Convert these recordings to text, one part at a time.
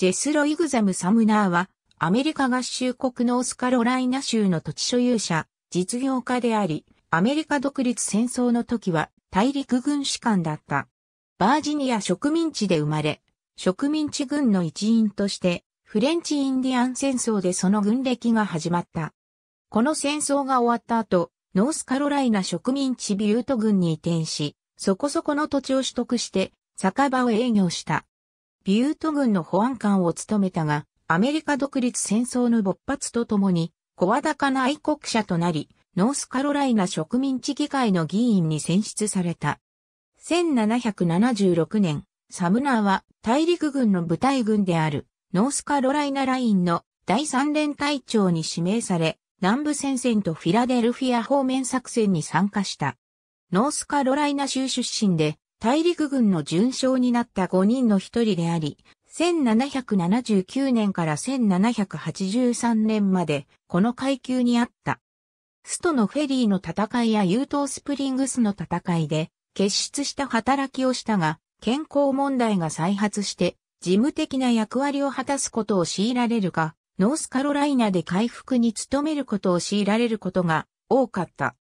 ジェスロ・イグザム・サムナーは、アメリカ合衆国ノースカロライナ州の土地所有者、実業家であり、アメリカ独立戦争の時は大陸軍士官だった。バージニア植民地で生まれ、植民地軍の一員として、フレンチ・インディアン戦争でその軍歴が始まった。この戦争が終わった後、ノースカロライナ植民地ビュート軍に移転し、そこそこの土地を取得して、酒場を営業した。ビュート軍の保安官を務めたが、アメリカ独立戦争の勃発とともに、声高な愛国者となり、ノースカロライナ植民地議会の議員に選出された。1776年、サムナーは大陸軍の部隊軍であるノースカロライナラインの第三連隊長に指名され、南部戦線とフィラデルフィア方面作戦に参加した。ノースカロライナ州出身で大陸軍の順将になった5人の一人であり、1779年から1783年までこの階級にあった。ストのフェリーの戦いや優等スプリングスの戦いで結出した働きをしたが、健康問題が再発して事務的な役割を果たすことを強いられるが、ノースカロライナで回復に努めることを強いられることが多かった。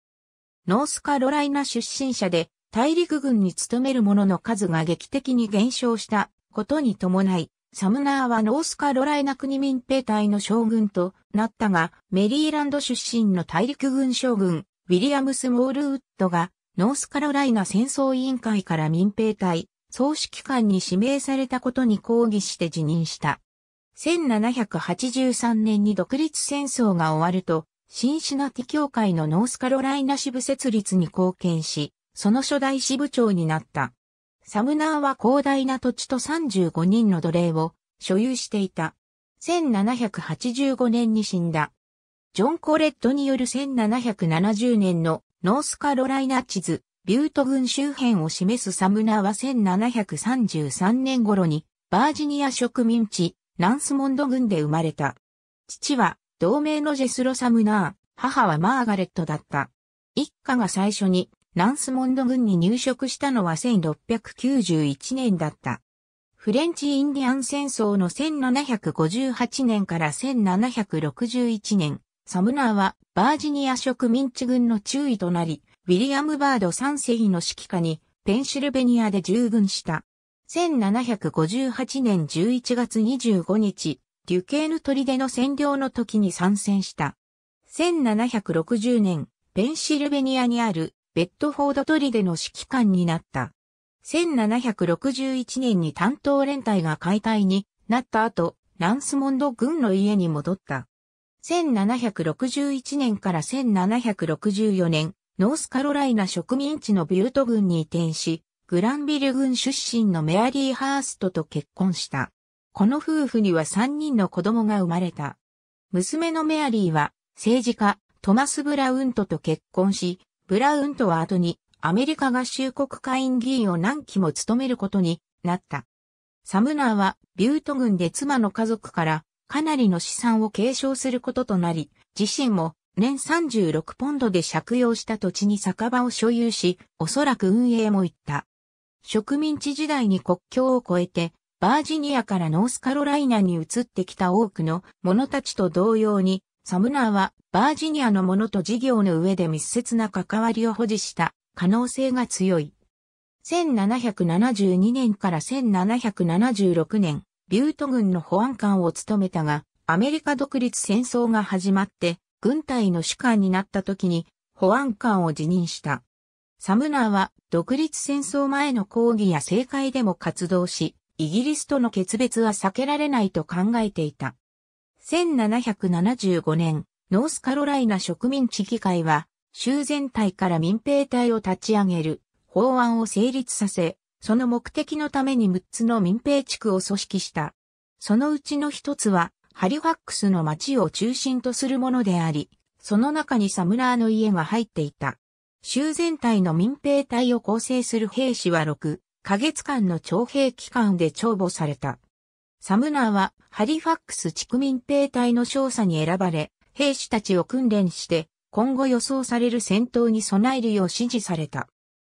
ノースカロライナ出身者で大陸軍に勤める者の数が劇的に減少したことに伴い、サムナーはノースカロライナ国民兵隊の将軍となったが、メリーランド出身の大陸軍将軍、ウィリアムス・ウォールウッドが、ノースカロライナ戦争委員会から民兵隊、総指揮官に指名されたことに抗議して辞任した。1783年に独立戦争が終わると、シンシナティ教会のノースカロライナ支部設立に貢献し、その初代支部長になった。サムナーは広大な土地と35人の奴隷を所有していた。1785年に死んだ。ジョン・コレットによる1770年のノースカロライナ地図、ビュート群周辺を示すサムナーは1733年頃にバージニア植民地、ランスモンド群で生まれた。父は同盟のジェスロ・サムナー、母はマーガレットだった。一家が最初にランスモンド軍に入植したのは1691年だった。フレンチ・インディアン戦争の1758年から1761年、サムナーはバージニア植民地軍の中尉となり、ウィリアム・バード3世の指揮下にペンシルベニアで従軍した。1758年11月25日、デュケーヌ砦の占領の時に参戦した。1760年、ペンシルベニアにあるベッドフォード砦の指揮官になった。1761年に担当連隊が解体になった後、ランスモンド軍の家に戻った。1761年から1764年、ノースカロライナ植民地のビュート軍に移転し、グランビル軍出身のメアリー・ハーストと結婚した。この夫婦には3人の子供が生まれた。娘のメアリーは、政治家、トマス・ブラウントと結婚し、ブラウンとは後にアメリカ合衆国会員議員を何期も務めることになった。サムナーはビュート軍で妻の家族からかなりの資産を継承することとなり、自身も年36ポンドで借用した土地に酒場を所有し、おそらく運営も行った。植民地時代に国境を越えて、バージニアからノースカロライナに移ってきた多くの者たちと同様に、サムナーはバージニアのものと事業の上で密接な関わりを保持した可能性が強い。1772年から1776年、ビュート軍の保安官を務めたが、アメリカ独立戦争が始まって、軍隊の主官になった時に、保安官を辞任した。サムナーは、独立戦争前の抗議や政界でも活動し、イギリスとの決別は避けられないと考えていた。1775年、ノースカロライナ植民地議会は、州全体から民兵隊を立ち上げる法案を成立させ、その目的のために6つの民兵地区を組織した。そのうちの一つは、ハリファックスの町を中心とするものであり、その中にサムラーの家が入っていた。州全体の民兵隊を構成する兵士は6ヶ月間の徴兵期間で帳簿された。サムナーはハリファックス地区民兵隊の少佐に選ばれ、兵士たちを訓練して、今後予想される戦闘に備えるよう指示された。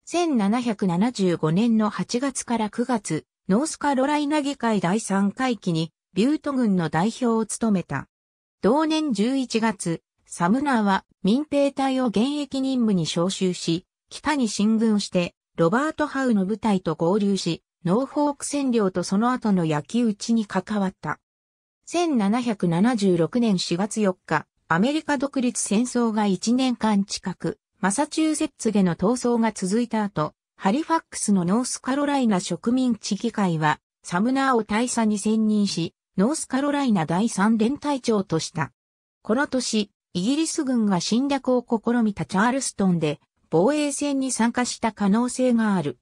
1775年の8月から9月、ノースカロライナ議会第3回期に、ビュート軍の代表を務めた。同年11月、サムナーは民兵隊を現役任務に招集し、北に進軍して、ロバート・ハウの部隊と合流し、ノーフォーク占領とその後の焼き討ちに関わった。1776年4月4日、アメリカ独立戦争が1年間近く、マサチューセッツでの闘争が続いた後、ハリファックスのノースカロライナ植民地議会は、サムナーを大佐に選任し、ノースカロライナ第3連隊長とした。この年、イギリス軍が侵略を試みたチャールストンで、防衛戦に参加した可能性がある。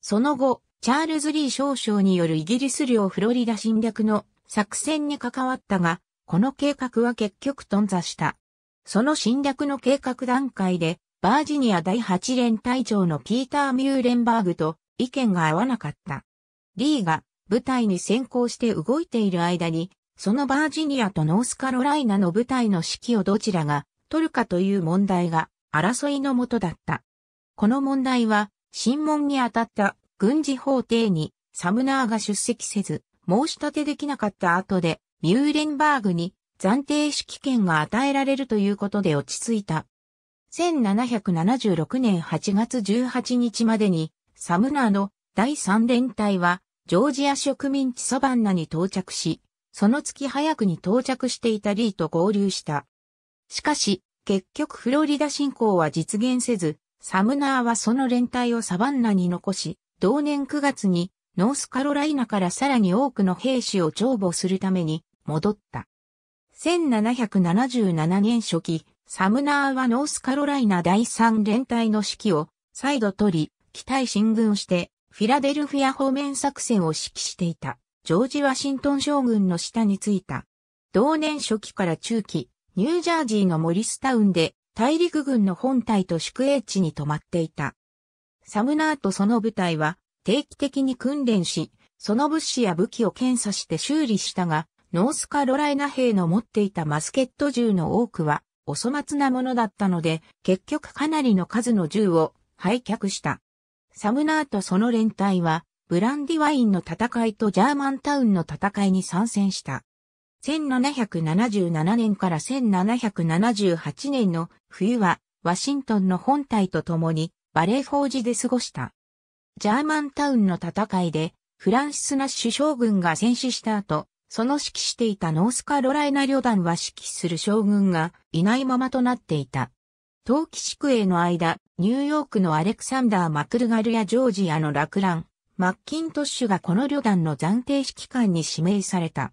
その後、チャールズ・リー少将によるイギリス領フロリダ侵略の作戦に関わったが、この計画は結局頓挫した。その侵略の計画段階で、バージニア第8連隊長のピーター・ミューレンバーグと意見が合わなかった。リーが部隊に先行して動いている間に、そのバージニアとノースカロライナの部隊の指揮をどちらが取るかという問題が争いのもとだった。この問題は、審問に当たった軍事法廷にサムナーが出席せず、申し立てできなかった後で、ミューレンバーグに暫定指揮権が与えられるということで落ち着いた。1776年8月18日までに、サムナーの第3連隊は、ジョージア植民地サバンナに到着し、その月早くに到着していたリーと合流した。しかし、結局フロリダ侵攻は実現せず、サムナーはその連隊をサバンナに残し、同年9月にノースカロライナからさらに多くの兵士を帳簿するために戻った。1777年初期、サムナーはノースカロライナ第3連隊の指揮を再度取り、機体進軍してフィラデルフィア方面作戦を指揮していたジョージ・ワシントン将軍の下に着いた。同年初期から中期、ニュージャージーのモリスタウンで大陸軍の本隊と宿営地に泊まっていた。サムナーとその部隊は定期的に訓練し、その物資や武器を検査して修理したが、ノースカロライナ兵の持っていたマスケット銃の多くはお粗末なものだったので、結局かなりの数の銃を廃却した。サムナーとその連隊は、ブランディワインの戦いとジャーマンタウンの戦いに参戦した。1777年から1778年の冬は、ワシントンの本隊と共にバレー法ジで過ごした。ジャーマンタウンの戦いで、フランシス・ナッシュ将軍が戦死した後、その指揮していたノースカロライナ旅団は指揮する将軍がいないままとなっていた。冬季宿営の間、ニューヨークのアレクサンダー・マクルガルやジョージアのラクラン、マッキントッシュがこの旅団の暫定指揮官に指名された。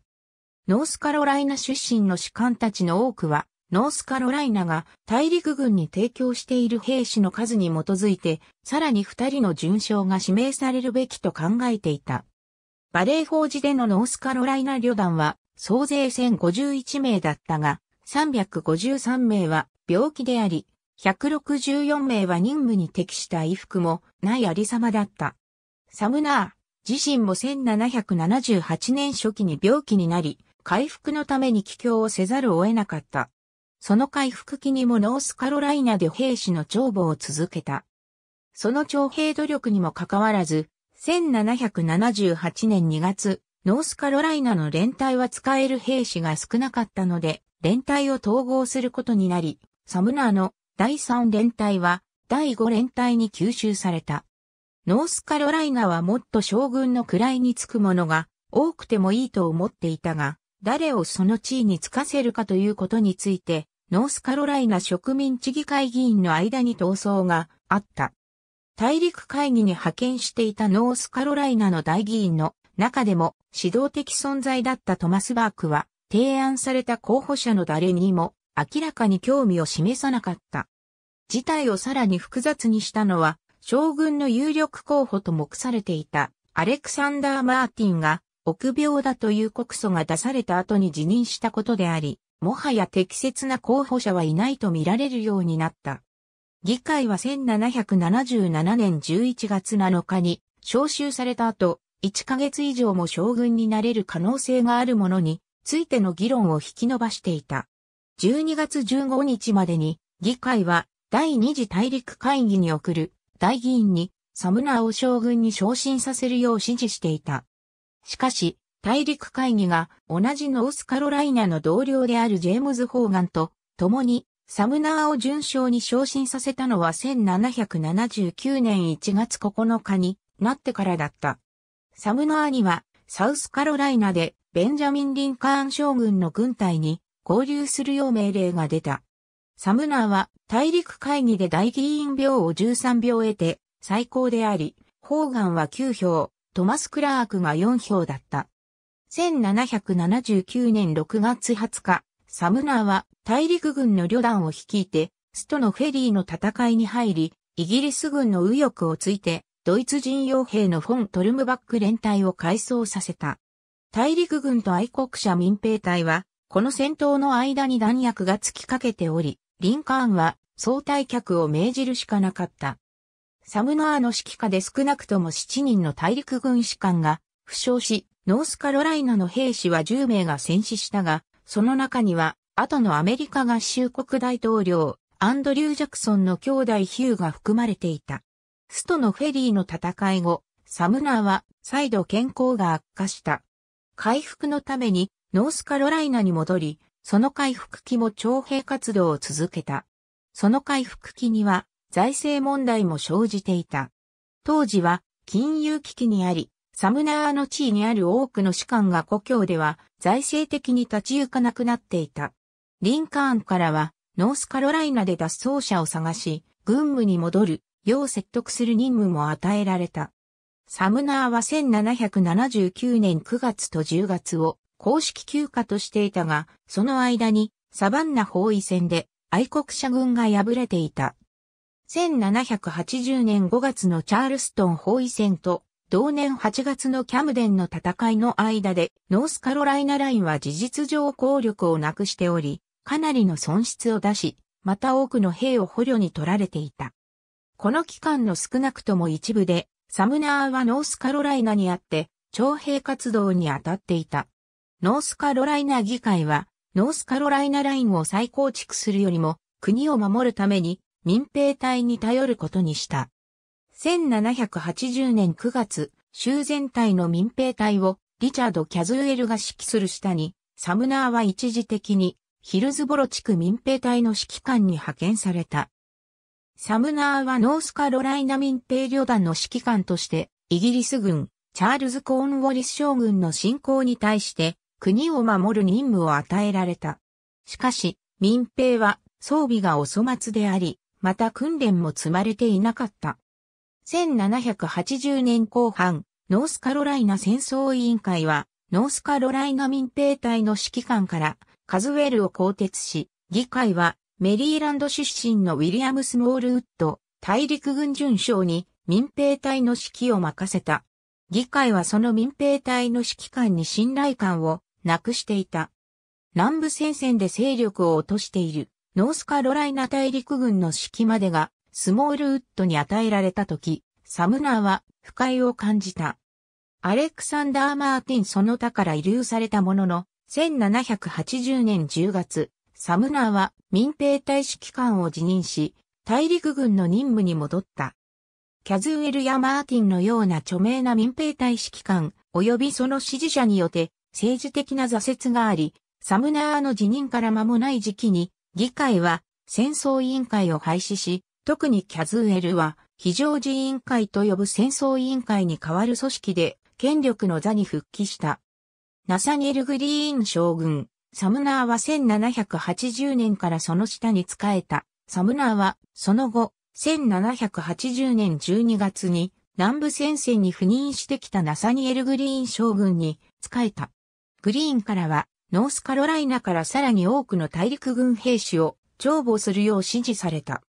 ノースカロライナ出身の士官たちの多くは、ノースカロライナが大陸軍に提供している兵士の数に基づいて、さらに二人の巡将が指名されるべきと考えていた。バレー法事でのノースカロライナ旅団は総勢1051名だったが、353名は病気であり、164名は任務に適した衣服もないありさまだった。サムナー自身も1778年初期に病気になり、回復のために帰郷をせざるを得なかった。その回復期にもノースカロライナで兵士の長母を続けた。その徴兵努力にもかかわらず、1778年2月、ノースカロライナの連隊は使える兵士が少なかったので、連隊を統合することになり、サムナーの第3連隊は第5連隊に吸収された。ノースカロライナはもっと将軍の位につく者が多くてもいいと思っていたが、誰をその地位につかせるかということについて、ノースカロライナ植民地議会議員の間に闘争があった。大陸会議に派遣していたノースカロライナの大議員の中でも指導的存在だったトマス・バークは提案された候補者の誰にも明らかに興味を示さなかった。事態をさらに複雑にしたのは将軍の有力候補と目されていたアレクサンダー・マーティンが臆病だという告訴が出された後に辞任したことであり、もはや適切な候補者はいないと見られるようになった。議会は1777年11月7日に召集された後、1ヶ月以上も将軍になれる可能性があるものについての議論を引き伸ばしていた。12月15日までに議会は第二次大陸会議に送る大議員にサムナーを将軍に昇進させるよう指示していた。しかし、大陸会議が同じノースカロライナの同僚であるジェームズ・ホーガンと共にサムナーを順将に昇進させたのは1779年1月9日になってからだった。サムナーにはサウスカロライナでベンジャミン・リンカーン将軍の軍隊に合流するよう命令が出た。サムナーは大陸会議で大議員票を13票得て最高であり、ホーガンは9票、トマス・クラークが4票だった。1779年6月20日、サムナーは大陸軍の旅団を率いて、ストのフェリーの戦いに入り、イギリス軍の右翼をついて、ドイツ人傭兵のフォン・トルムバック連隊を改装させた。大陸軍と愛国者民兵隊は、この戦闘の間に弾薬が突きかけており、リンカーンは総退却を命じるしかなかった。サムナーの指揮下で少なくとも7人の大陸軍士官が負傷し、ノースカロライナの兵士は10名が戦死したが、その中には、後のアメリカ合衆国大統領、アンドリュー・ジャクソンの兄弟ヒューが含まれていた。ストのフェリーの戦い後、サムナーは再度健康が悪化した。回復のためにノースカロライナに戻り、その回復期も徴兵活動を続けた。その回復期には財政問題も生じていた。当時は金融危機にあり、サムナーの地位にある多くの士官が故郷では財政的に立ち行かなくなっていた。リンカーンからはノースカロライナで脱走者を探し、軍務に戻る、よう説得する任務も与えられた。サムナーは1779年9月と10月を公式休暇としていたが、その間にサバンナ包囲戦で愛国者軍が敗れていた。1780年5月のチャールストン包囲戦と同年8月のキャムデンの戦いの間で、ノースカロライナラインは事実上効力をなくしており、かなりの損失を出し、また多くの兵を捕虜に取られていた。この期間の少なくとも一部で、サムナーはノースカロライナにあって、徴兵活動に当たっていた。ノースカロライナ議会は、ノースカロライナラインを再構築するよりも、国を守るために民兵隊に頼ることにした。1780年9月、州全体の民兵隊をリチャード・キャズウェルが指揮する下に、サムナーは一時的にヒルズボロ地区民兵隊の指揮官に派遣された。サムナーはノースカロライナ民兵旅団の指揮官として、イギリス軍、チャールズ・コーンウォリス将軍の侵攻に対して、国を守る任務を与えられた。しかし、民兵は装備がお粗末であり、また訓練も積まれていなかった。1780年後半、ノースカロライナ戦争委員会は、ノースカロライナ民兵隊の指揮官から、カズウェルを更迭し、議会は、メリーランド出身のウィリアム・スモールウッド、大陸軍準将に民兵隊の指揮を任せた。議会はその民兵隊の指揮官に信頼感をなくしていた。南部戦線で勢力を落としているノースカロライナ大陸軍の指揮までがスモールウッドに与えられた時、サムナーは不快を感じた。アレクサンダー・マーティンその他から遺留されたものの、1780年10月、サムナーは民兵大使機関を辞任し、大陸軍の任務に戻った。キャズウェルやマーティンのような著名な民兵大使機関、及びその支持者によって政治的な挫折があり、サムナーの辞任から間もない時期に、議会は戦争委員会を廃止し、特にキャズーエルは、非常時委員会と呼ぶ戦争委員会に代わる組織で、権力の座に復帰した。ナサニエル・グリーン将軍、サムナーは1780年からその下に仕えた。サムナーは、その後、1780年12月に、南部戦線に赴任してきたナサニエル・グリーン将軍に仕えた。グリーンからは、ノースカロライナからさらに多くの大陸軍兵士を、重簿するよう指示された。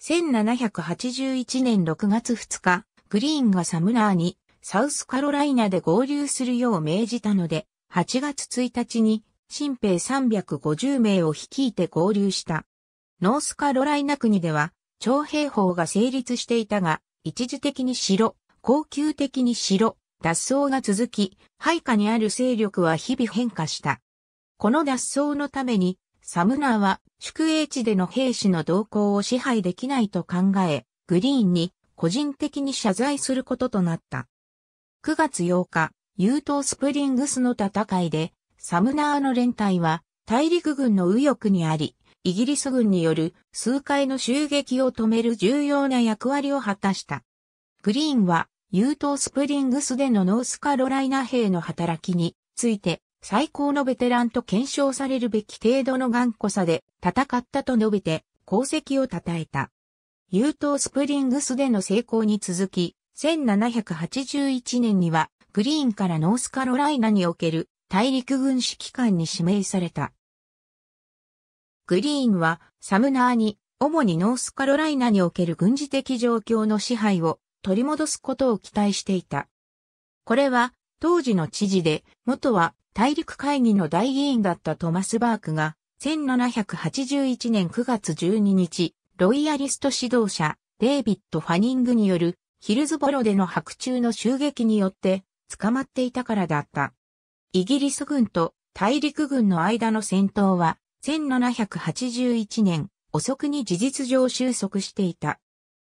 1781年6月2日、グリーンがサムナーにサウスカロライナで合流するよう命じたので、8月1日に新兵350名を率いて合流した。ノースカロライナ国では、徴兵法が成立していたが、一時的にしろ、恒久的にしろ、脱走が続き、配下にある勢力は日々変化した。この脱走のために、サムナーは宿営地での兵士の動向を支配できないと考え、グリーンに個人的に謝罪することとなった。9月8日、ユートスプリングスの戦いで、サムナーの連隊は大陸軍の右翼にあり、イギリス軍による数回の襲撃を止める重要な役割を果たした。グリーンは、ユートスプリングスでのノースカロライナ兵の働きについて、最高のベテランと検証されるべき程度の頑固さで戦ったと述べて功績を称えた。優等スプリングスでの成功に続き、1781年にはグリーンからノースカロライナにおける大陸軍指揮官に指名された。グリーンはサムナーに主にノースカロライナにおける軍事的状況の支配を取り戻すことを期待していた。これは当時の知事で元は大陸会議の大議員だったトマス・バークが、1781年9月12日、ロイヤリスト指導者、デイビッド・ファニングによる、ヒルズボロでの白昼の襲撃によって、捕まっていたからだった。イギリス軍と大陸軍の間の戦闘は、1781年遅くに事実上収束していた。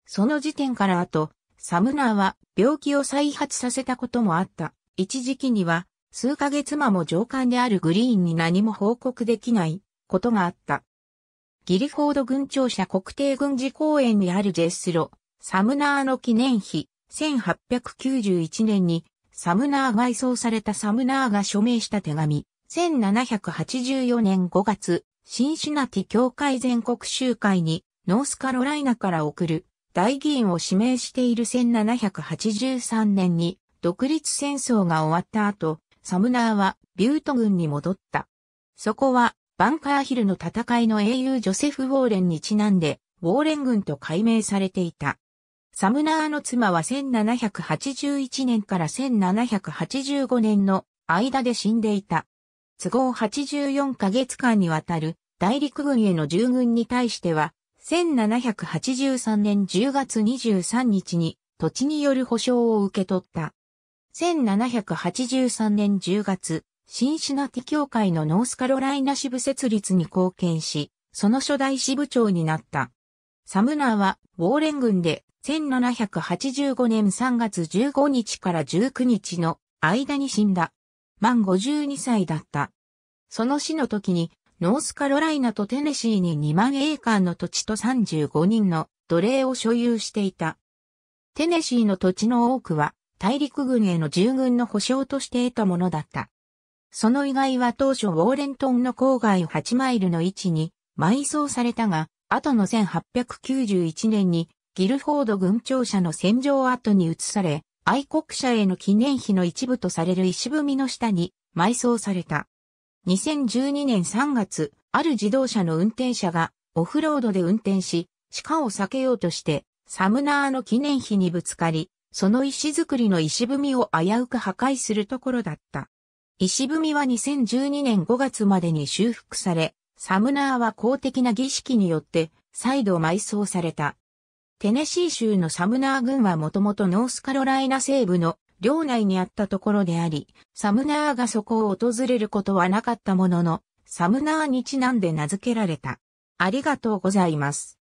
その時点から後、サムナーは病気を再発させたこともあった。一時期には数ヶ月間も上官であるグリーンに何も報告できないことがあった。ギリフォード軍庁舎国定軍事公園にあるジェスロ、サムナーの記念碑、1891年にサムナー外装されたサムナーが署名した手紙、1784年5月、シンシナティ教会全国集会にノースカロライナから送る大議員を指名している1783年に独立戦争が終わった後、サムナーはビュート軍に戻った。そこはバンカーヒルの戦いの英雄ジョセフ・ウォーレンにちなんで、ウォーレン軍と改名されていた。サムナーの妻は1781年から1785年の間で死んでいた。都合84ヶ月間にわたる大陸軍への従軍に対しては、1783年10月23日に土地による保証を受け取った。1783年10月、シンシナティ教会のノースカロライナ支部設立に貢献し、その初代支部長になった。サムナーは、ウォーレン郡で、1785年3月15日から19日の間に死んだ。満52歳だった。その死の時に、ノースカロライナとテネシーに2万エーカーの土地と35人の奴隷を所有していた。テネシーの土地の多くは大陸軍への従軍の保障として得たものだった。その意外は当初ウォーレントンの郊外8マイルの位置に埋葬されたが、後の1891年にギルフォード軍庁舎の戦場跡に移され、愛国者への記念碑の一部とされる石踏みの下に埋葬された。2012年3月、ある自動車の運転者がオフロードで運転し、鹿を避けようとして、サムナーの記念碑にぶつかり、その石造りの石踏みを危うく破壊するところだった。石踏みは2012年5月までに修復され、サムナーは公的な儀式によって再度埋葬された。テネシー州のサムナー郡はもともとノースカロライナ西部の領内にあったところであり、サムナーがそこを訪れることはなかったものの、サムナーにちなんで名付けられた。ありがとうございます。